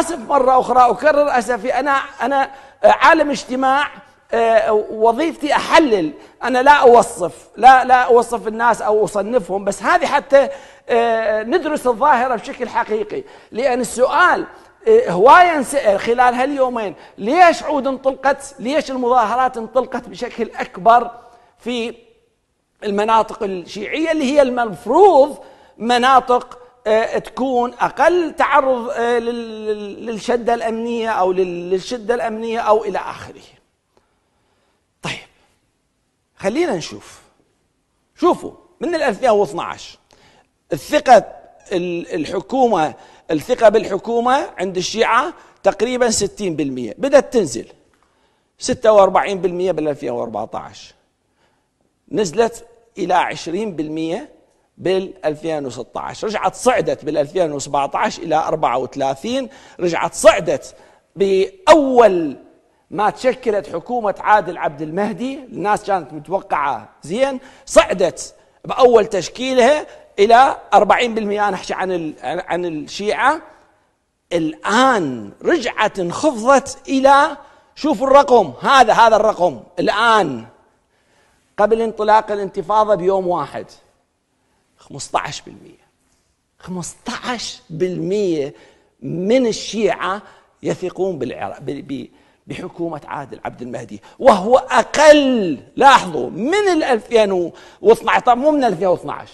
اسف مره اخرى اكرر اسفي انا انا آه، عالم اجتماع آه، وظيفتي احلل انا لا اوصف لا لا اوصف الناس او اصنفهم بس هذه حتى آه، ندرس الظاهره بشكل حقيقي لان السؤال هواية ينسأل خلال هاليومين ليش عود انطلقت ليش المظاهرات انطلقت بشكل أكبر في المناطق الشيعية اللي هي المفروض مناطق آه، تكون اقل تعرض آه، للشده الامنيه او للشده الامنيه او الى اخره. طيب خلينا نشوف شوفوا من ال 2012 الثقه الحكومه الثقه بالحكومه عند الشيعه تقريبا 60% بدات تنزل 46% بال 2014 نزلت الى 20% بال 2016 رجعت صعدت بال 2017 إلى 34 رجعت صعدت بأول ما تشكلت حكومة عادل عبد المهدي الناس كانت متوقعة زين صعدت بأول تشكيلها إلى 40% أنا أحكي عن عن الشيعة الآن رجعت انخفضت إلى شوفوا الرقم هذا هذا الرقم الآن قبل انطلاق الانتفاضة بيوم واحد 15% 15% من الشيعة يثقون بالعراق بحكومة عادل عبد المهدي وهو أقل لاحظوا من ال 2012 مو من 2012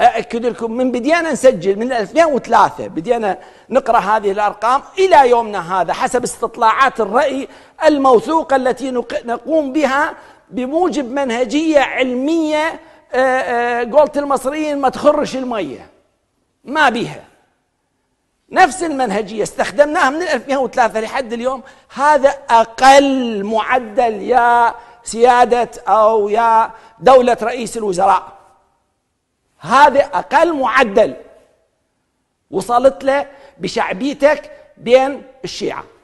أأكد لكم من بدينا نسجل من 2003 بدينا نقرأ هذه الأرقام إلى يومنا هذا حسب استطلاعات الرأي الموثوقة التي نقوم بها بموجب منهجية علمية آه، آه، قلت المصريين ما تخرش المية ما بيها نفس المنهجية استخدمناها من 1903 لحد اليوم هذا أقل معدل يا سيادة أو يا دولة رئيس الوزراء هذا أقل معدل وصلت له بشعبيتك بين الشيعة